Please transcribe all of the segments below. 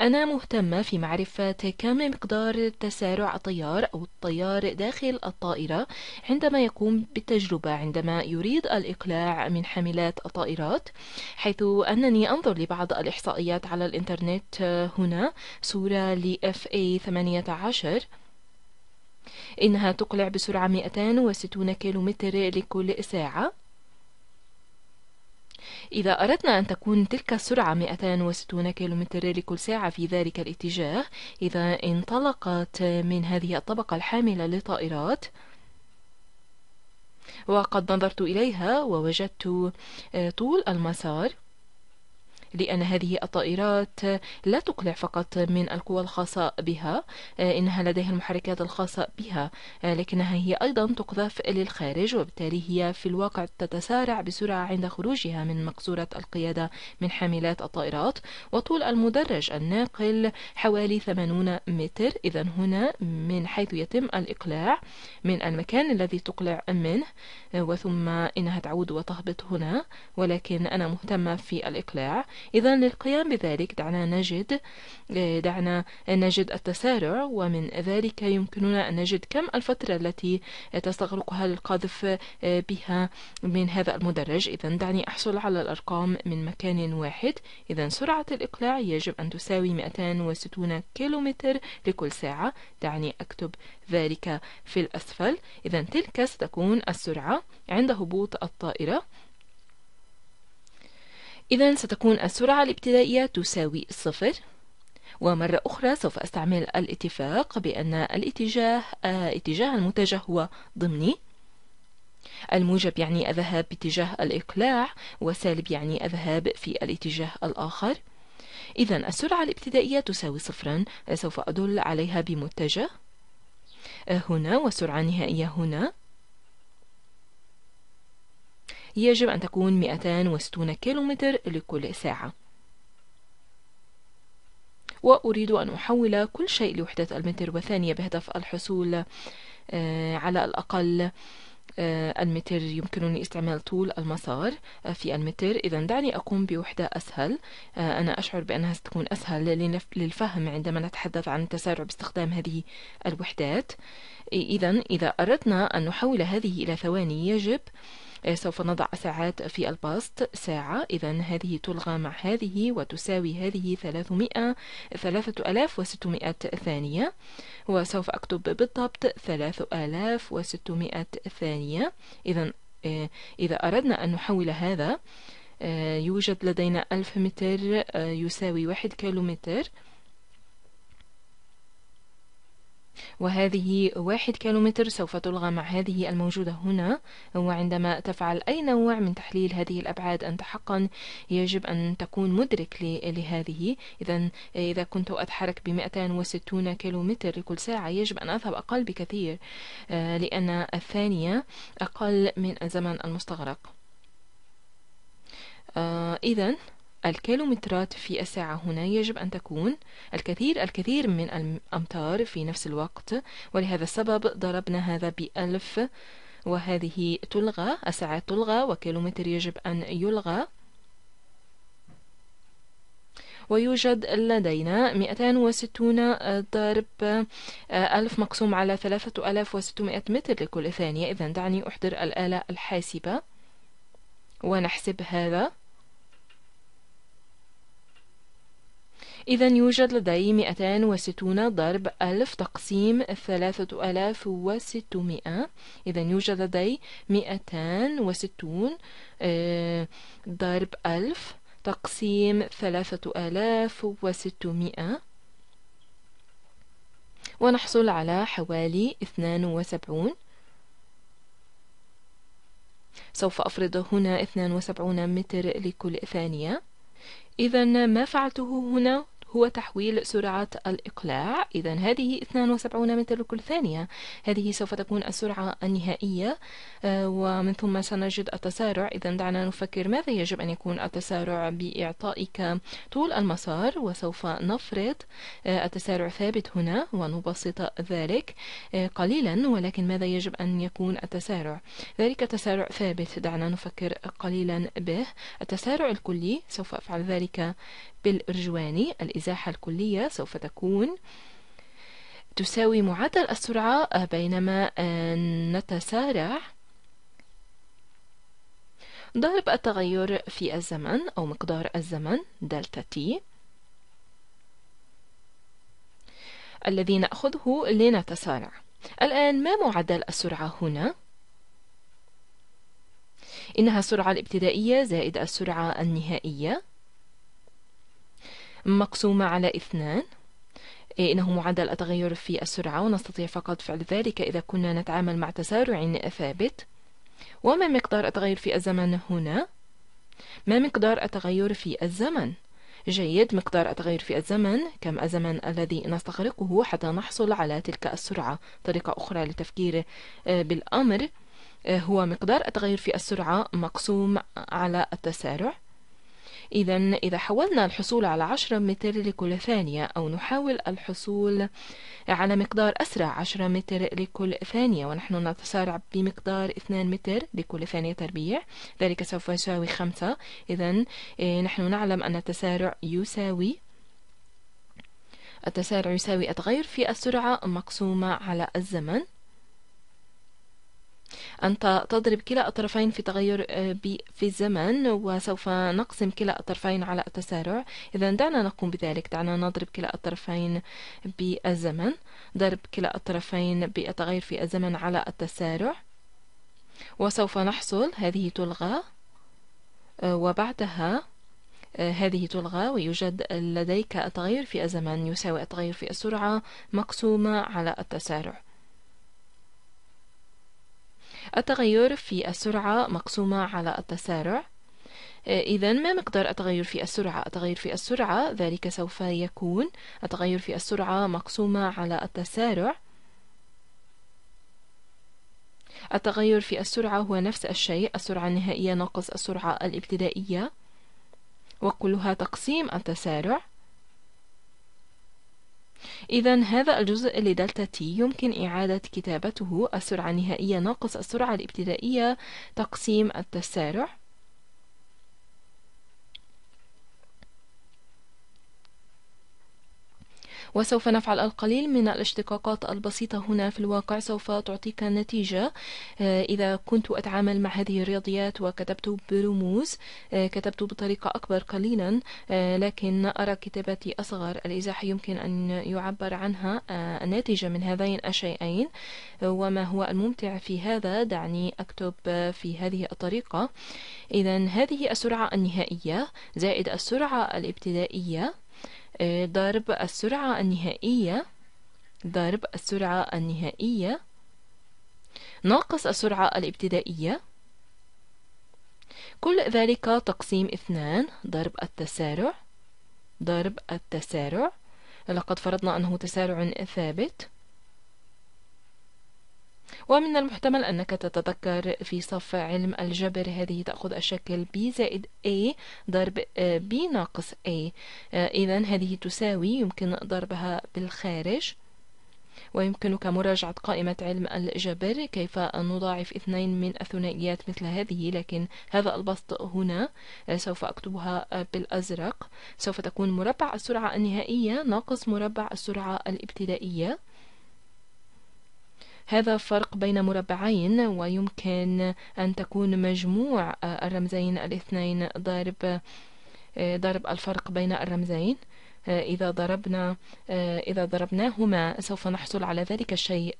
أنا مهتمة في معرفة كم مقدار تسارع الطيار أو الطيار داخل الطائرة عندما يقوم بالتجربة عندما يريد الإقلاع من حاملات الطائرات حيث أنني أنظر لبعض الإحصائيات على الإنترنت آه، هنا صورة لـ FA18 إنها تقلع بسرعة 260 كيلومتر لكل ساعة إذا أردنا أن تكون تلك السرعة 260 كيلومتر لكل ساعة في ذلك الاتجاه إذا انطلقت من هذه الطبقة الحاملة للطائرات وقد نظرت إليها ووجدت آه، طول المسار لأن هذه الطائرات لا تقلع فقط من القوى الخاصة بها آه، إنها لديها المحركات الخاصة بها آه، لكنها هي أيضا تقذف للخارج وبالتالي هي في الواقع تتسارع بسرعة عند خروجها من مقصورة القيادة من حاملات الطائرات وطول المدرج الناقل حوالي 80 متر إذا هنا من حيث يتم الإقلاع من المكان الذي تقلع منه آه، وثم إنها تعود وتهبط هنا ولكن أنا مهتمة في الإقلاع إذا للقيام بذلك دعنا نجد آه، دعنا نجد التسارع ومن ذلك يمكننا أن نجد كم الفترة التي تستغرقها للقذف آه، بها من هذا المدرج إذا دعني أحصل على الأرقام من مكان واحد إذا سرعة الإقلاع يجب أن تساوي 260 كيلومتر لكل ساعة دعني أكتب ذلك في الأسفل إذا تلك ستكون السرعة عند هبوط الطائرة إذا ستكون السرعة الابتدائية تساوي صفر ومرة أخرى سوف أستعمل الاتفاق بأن الاتجاه آه، اتجاه المتجه هو ضمني الموجب يعني الذهاب باتجاه الإقلاع وسالب يعني الذهاب في الاتجاه الآخر إذا السرعة الابتدائية تساوي صفرا سوف أدل عليها بمتجه آه، هنا والسرعة النهائية هنا يجب أن تكون 260 كيلومتر لكل ساعة وأريد أن أحول كل شيء لوحدة المتر والثانية بهدف الحصول آه، على الأقل آه، المتر يمكنني استعمال طول المسار آه، في المتر إذا دعني أقوم بوحدة أسهل أنا أشعر بأنها ستكون أسهل للفهم عندما نتحدث عن التسارع باستخدام هذه الوحدات إذا إذا أردنا أن نحول هذه إلى ثواني يجب سوف نضع ساعات في الباست ساعة إذا هذه تلغى مع هذه وتساوي هذه 300 3600 ثانية وسوف أكتب بالضبط 3600 ثانية إذا آه، إذا أردنا أن نحول هذا آه، يوجد لدينا ألف متر آه، يساوي واحد كيلومتر وهذه واحد كيلومتر سوف تلغى مع هذه الموجودة هنا وعندما تفعل أي نوع من تحليل هذه الأبعاد أنت حقا يجب أن تكون مدرك لهذه إذا إذا كنت أتحرك ب 260 كيلومتر لكل ساعة يجب أن أذهب أقل بكثير آه، لأن الثانية أقل من الزمن المستغرق آه، إذا الكيلومترات في الساعة هنا يجب أن تكون الكثير الكثير من الأمتار في نفس الوقت ولهذا السبب ضربنا هذا بألف وهذه تلغى الساعة تلغى وكيلومتر يجب أن يلغى ويوجد لدينا 260 ضرب 1000 آه، مقسوم على 3600 متر لكل ثانية إذا دعني أحضر الآلة الحاسبة ونحسب هذا إذا يوجد لدي 260 ضرب 1000 تقسيم 3600 إذا يوجد لدي 260 آه، ضرب 1000 تقسيم 3600 ونحصل على حوالي 72 سوف أفرض هنا 72 متر لكل ثانية إذا ما فعلته هنا هو تحويل سرعة الإقلاع إذا هذه 72 متر كل ثانية هذه سوف تكون السرعة النهائية آه، ومن ثم سنجد التسارع إذا دعنا نفكر ماذا يجب أن يكون التسارع بإعطائك طول المسار وسوف نفرض آه، التسارع ثابت هنا ونبسط ذلك آه، قليلا ولكن ماذا يجب أن يكون التسارع ذلك تسارع ثابت دعنا نفكر قليلا به التسارع الكلي سوف أفعل ذلك بالرجواني الإزاحة الكلية سوف تكون تساوي معدل السرعة آه، بينما آه، نتسارع ضرب التغير في الزمن أو مقدار الزمن دلتا تي الذي نأخذه لنتسارع الآن ما معدل السرعة هنا؟ إنها السرعة الابتدائية زائد السرعة النهائية مقسومة على اثنان إيه، إنه معدل التغير في السرعة ونستطيع فقط فعل ذلك إذا كنا نتعامل مع تسارع ثابت وما مقدار التغير في الزمن هنا؟ ما مقدار التغير في الزمن؟ جيد مقدار التغير في الزمن كم الزمن الذي نستغرقه حتى نحصل على تلك السرعة طريقة أخرى للتفكير آه، بالأمر آه، هو مقدار التغير في السرعة مقسوم على التسارع إذا إذا حاولنا الحصول على عشرة متر لكل ثانية أو نحاول الحصول على مقدار أسرع عشرة متر لكل ثانية ونحن نتسارع بمقدار اثنان متر لكل ثانية تربيع ذلك سوف يساوي خمسة إذا إيه، نحن نعلم أن التسارع يساوي التسارع يساوي التغير في السرعة مقسومة على الزمن أنت تضرب كلا الطرفين في تغير آه، في الزمن وسوف نقسم كلا الطرفين على التسارع إذا دعنا نقوم بذلك دعنا نضرب كلا الطرفين بالزمن ضرب كلا الطرفين بالتغير في الزمن على التسارع وسوف نحصل هذه تلغى آه، وبعدها آه، هذه تلغى ويوجد لديك التغير في الزمن يساوي التغير في السرعة مقسومة على التسارع التغير في السرعة مقسومة على التسارع آه، إذا ما مقدار التغير في السرعة؟ التغير في السرعة ذلك سوف يكون التغير في السرعة مقسومة على التسارع التغير في السرعة هو نفس الشيء السرعة النهائية ناقص السرعة الابتدائية وكلها تقسيم التسارع إذا هذا الجزء لدلتا تي يمكن إعادة كتابته السرعة النهائية ناقص السرعة الابتدائية تقسيم التسارع وسوف نفعل القليل من الاشتقاقات البسيطة هنا في الواقع سوف تعطيك نتيجة آه، إذا كنت أتعامل مع هذه الرياضيات وكتبت برموز آه، كتبت بطريقة أكبر قليلا آه، لكن أرى كتابتي أصغر الإزاحة يمكن أن يعبر عنها الناتجة من هذين الشيئين وما هو الممتع في هذا دعني أكتب في هذه الطريقة إذا هذه السرعة النهائية زائد السرعة الابتدائية إيه، ضرب السرعة النهائية ضرب السرعة النهائية ناقص السرعة الابتدائية كل ذلك تقسيم اثنان ضرب التسارع ضرب التسارع لقد فرضنا أنه تسارع ثابت ومن المحتمل أنك تتذكر في صف علم الجبر هذه تأخذ الشكل b زائد a ضرب آه، b ناقص a آه، إذا هذه تساوي يمكن ضربها بالخارج ويمكنك مراجعة قائمة علم الجبر كيف نضاعف اثنين من الثنائيات مثل هذه لكن هذا البسط هنا آه، سوف أكتبها بالأزرق سوف تكون مربع السرعة النهائية ناقص مربع السرعة الابتدائية هذا فرق بين مربعين ويمكن أن تكون مجموع آه، الرمزين الاثنين ضارب آه، ضرب الفرق بين الرمزين آه، إذا ضربنا إذا ضربناهما سوف نحصل على ذلك الشيء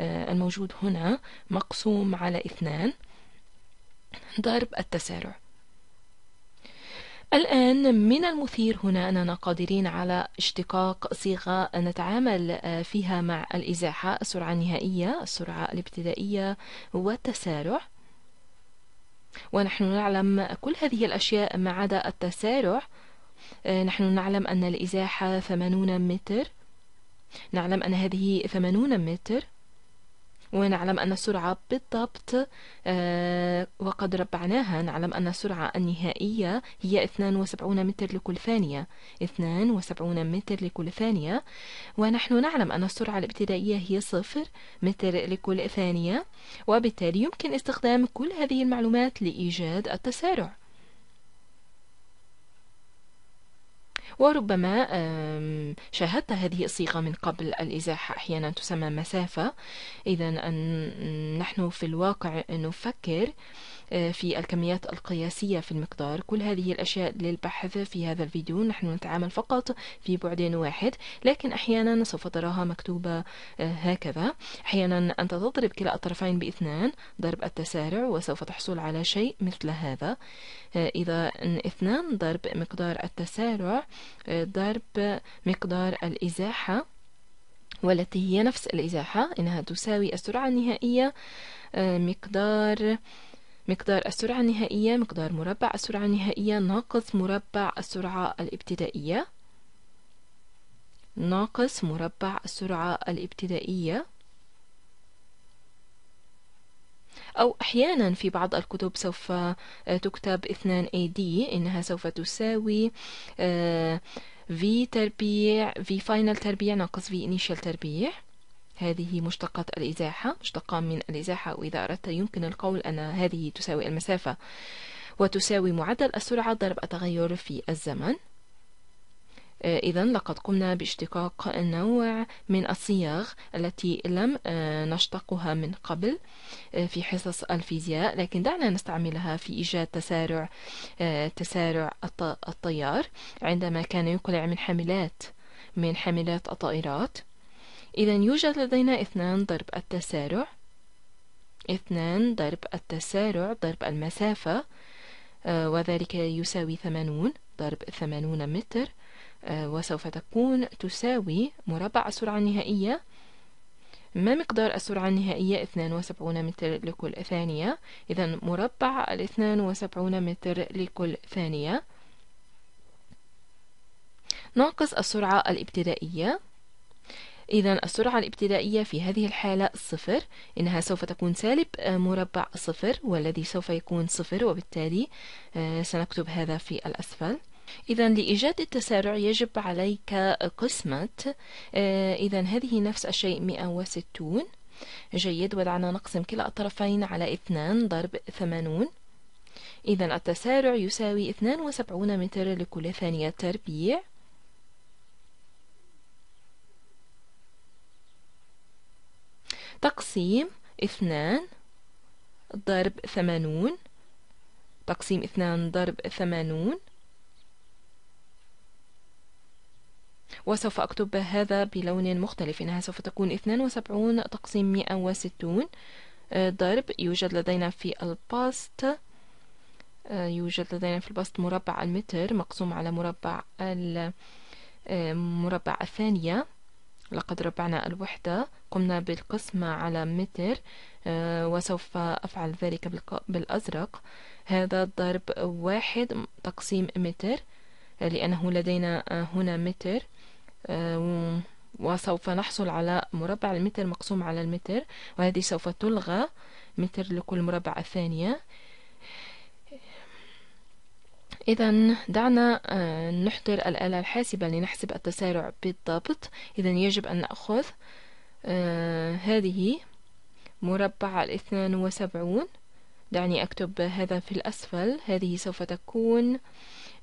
الموجود هنا مقسوم على اثنان ضرب التسارع الآن من المثير هنا أننا قادرين على اشتقاق صيغة نتعامل آه، فيها مع الإزاحة السرعة النهائية السرعة الابتدائية والتسارع ونحن نعلم كل هذه الأشياء ما عدا التسارع آه، نحن نعلم أن الإزاحة 80 متر نعلم أن هذه 80 متر ونعلم أن السرعة بالضبط آه، وقد ربعناها نعلم أن السرعة النهائية هي 72 متر لكل ثانية 72 متر لكل ثانية ونحن نعلم أن السرعة الابتدائية هي صفر متر لكل ثانية وبالتالي يمكن استخدام كل هذه المعلومات لإيجاد التسارع وربما شاهدت هذه الصيغة من قبل الإزاحة أحيانا تسمى مسافة إذا نحن في الواقع نفكر آه، في الكميات القياسية في المقدار كل هذه الأشياء للبحث في هذا الفيديو نحن نتعامل فقط في بعد واحد لكن أحيانا سوف تراها مكتوبة آه، هكذا أحيانا أنت تضرب كلا الطرفين باثنان ضرب التسارع وسوف تحصل على شيء مثل هذا آه، إذا اثنان ضرب مقدار التسارع ضرب مقدار الإزاحة والتي هي نفس الإزاحة إنها تساوي السرعة النهائية آه، مقدار مقدار السرعة النهائية مقدار مربع السرعة النهائية ناقص مربع السرعة الابتدائية ناقص مربع السرعة الابتدائية أو أحيانا في بعض الكتب سوف آه، تكتب 2 AD إنها سوف تساوي آه، V تربيع V final تربيع ناقص V initial تربيع هذه مشتقة الإزاحة مشتقة من الإزاحة وإذا أردت يمكن القول أن هذه تساوي المسافة وتساوي معدل السرعة ضرب التغير في الزمن آه، إذا لقد قمنا باشتقاق نوع من الصياغ التي لم آه، نشتقها من قبل آه، في حصص الفيزياء لكن دعنا نستعملها في إيجاد تسارع تسارع الطيار عندما كان يقلع من حاملات من حاملات الطائرات إذا يوجد لدينا اثنان ضرب التسارع اثنان ضرب التسارع ضرب المسافة وذلك يساوي ثمانون ضرب ثمانون متر آه، وسوف تكون تساوي مربع السرعة النهائية ما مقدار السرعة النهائية 72 متر لكل ثانية إذا مربع ال 72 متر لكل ثانية ناقص السرعة الابتدائية إذا السرعة الابتدائية في هذه الحالة صفر إنها سوف تكون سالب آه، مربع صفر والذي سوف يكون صفر وبالتالي آه، سنكتب هذا في الأسفل إذا لإيجاد التسارع يجب عليك قسمة آه، إذا هذه نفس الشيء 160 جيد ودعنا نقسم كلا الطرفين على 2 ضرب 80 إذا التسارع يساوي 72 متر لكل ثانية تربيع تقسيم 2 ضرب 80 تقسيم 2 ضرب 80 وسوف أكتب هذا بلون مختلف إنها سوف تكون 72 تقسيم 160 آه، ضرب يوجد لدينا في الباست آه، يوجد لدينا في البسط مربع المتر مقسوم على مربع المربع آه، الثانية لقد ربعنا الوحدة قمنا بالقسمة على متر وسوف أفعل ذلك بالأزرق هذا ضرب واحد تقسيم متر لأنه لدينا هنا متر وسوف نحصل على مربع المتر مقسوم على المتر وهذه سوف تلغى متر لكل مربع الثانية إذا دعنا آه، نحضر الآلة الحاسبة لنحسب التسارع بالضبط إذا يجب أن نأخذ آه، هذه مربع الاثنان وسبعون دعني أكتب هذا في الأسفل هذه سوف تكون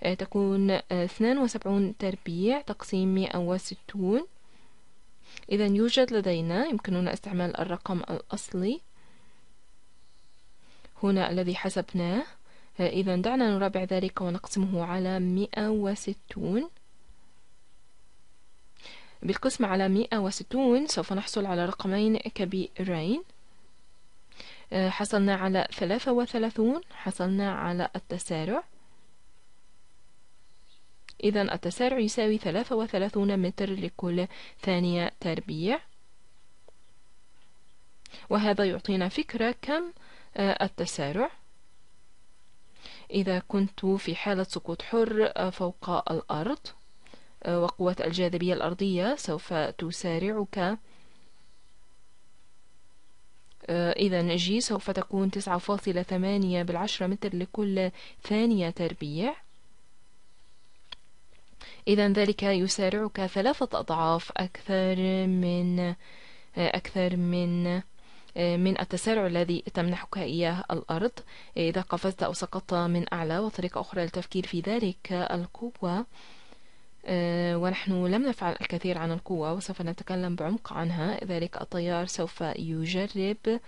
آه، تكون آه، اثنان وسبعون تربيع تقسيم مئة وستون إذا يوجد لدينا يمكننا استعمال الرقم الأصلي هنا الذي حسبناه آه، إذا دعنا نرابع ذلك ونقسمه على مئة وستون بالقسم على مئة وستون سوف نحصل على رقمين كبيرين حصلنا على ثلاثة وثلاثون حصلنا على التسارع إذا التسارع يساوي ثلاثة وثلاثون متر لكل ثانية تربيع وهذا يعطينا فكرة كم آه، التسارع إذا كنت في حالة سقوط حر آه، فوق الأرض آه، وقوة الجاذبية الأرضية سوف تسارعك إذا جي سوف تكون تسعة فاصلة ثمانية بالعشرة متر لكل ثانية تربيع إذا ذلك يسارعك ثلاثة أضعاف أكثر من أكثر من من التسارع الذي تمنحك إياه الأرض إذا قفزت أو سقطت من أعلى وطريقة أخرى للتفكير في ذلك القوة آه، ونحن لم نفعل الكثير عن القوة وسوف نتكلم بعمق عنها ذلك الطيار سوف يجرب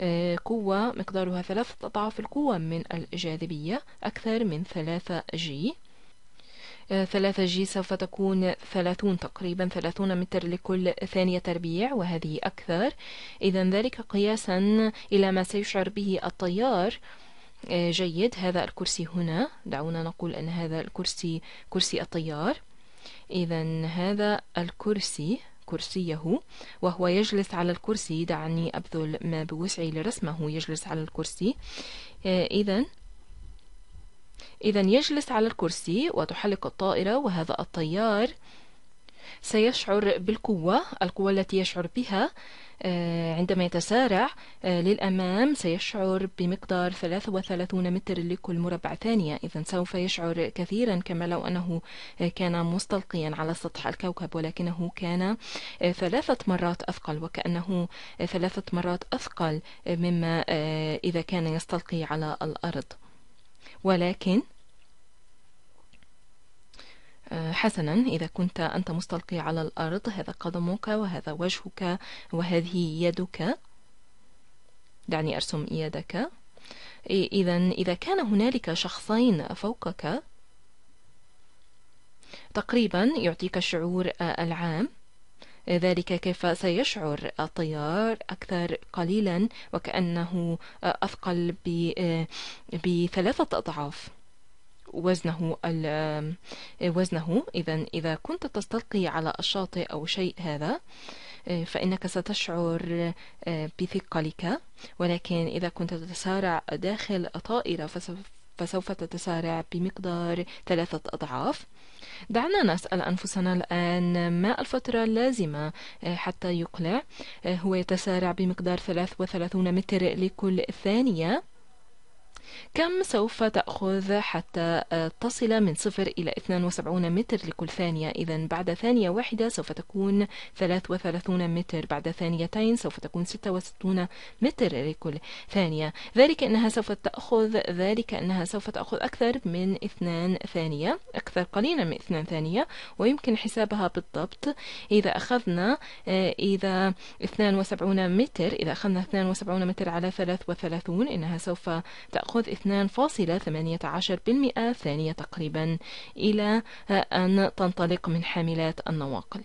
آه، قوة مقدارها ثلاثة أضعاف القوة من الجاذبية أكثر من ثلاثة جي 3 جي سوف تكون 30 تقريبا 30 متر لكل ثانية تربيع وهذه أكثر إذا ذلك قياسا إلى ما سيشعر به الطيار آه، جيد هذا الكرسي هنا دعونا نقول أن هذا الكرسي كرسي الطيار إذا هذا الكرسي كرسيه وهو يجلس على الكرسي دعني أبذل ما بوسعي لرسمه يجلس على الكرسي آه، إذا إذا يجلس على الكرسي وتحلق الطائرة وهذا الطيار سيشعر بالقوة القوة التي يشعر بها آه، عندما يتسارع آه، للأمام سيشعر بمقدار 33 متر لكل مربع ثانية إذا سوف يشعر كثيرا كما لو أنه آه، كان مستلقيا على سطح الكوكب ولكنه كان ثلاثة مرات أثقل وكأنه ثلاثة مرات أثقل مما إذا كان يستلقي على الأرض ولكن آه، حسنا إذا كنت أنت مستلقي على الأرض هذا قدمك وهذا وجهك وهذه يدك دعني أرسم يدك إذا إذا كان هنالك شخصين فوقك تقريبا يعطيك الشعور آه، العام ذلك كيف سيشعر الطيار أكثر قليلا وكأنه أثقل بثلاثة أضعاف وزنه وزنه إذا إذا كنت تستلقي على الشاطئ أو شيء هذا فإنك ستشعر بثقلك ولكن إذا كنت تتسارع داخل طائرة فسوف تتسارع بمقدار ثلاثة أضعاف دعنا نسأل أنفسنا الآن ما الفترة اللازمة آه، حتى يقلع آه، هو يتسارع بمقدار 33 متر لكل ثانية كم سوف تأخذ حتى آه، تصل من صفر إلى 72 متر لكل ثانية إذا بعد ثانية واحدة سوف تكون 33 متر بعد ثانيتين سوف تكون 66 متر لكل ثانية ذلك أنها سوف تأخذ ذلك أنها سوف تأخذ أكثر من 2 ثانية أكثر قليلا من 2 ثانية ويمكن حسابها بالضبط إذا أخذنا آه، إذا 72 متر إذا أخذنا 72 متر على 33 إنها سوف تأخذ تأخذ 2.18% ثانية تقريبا إلى أن تنطلق من حاملات النواقل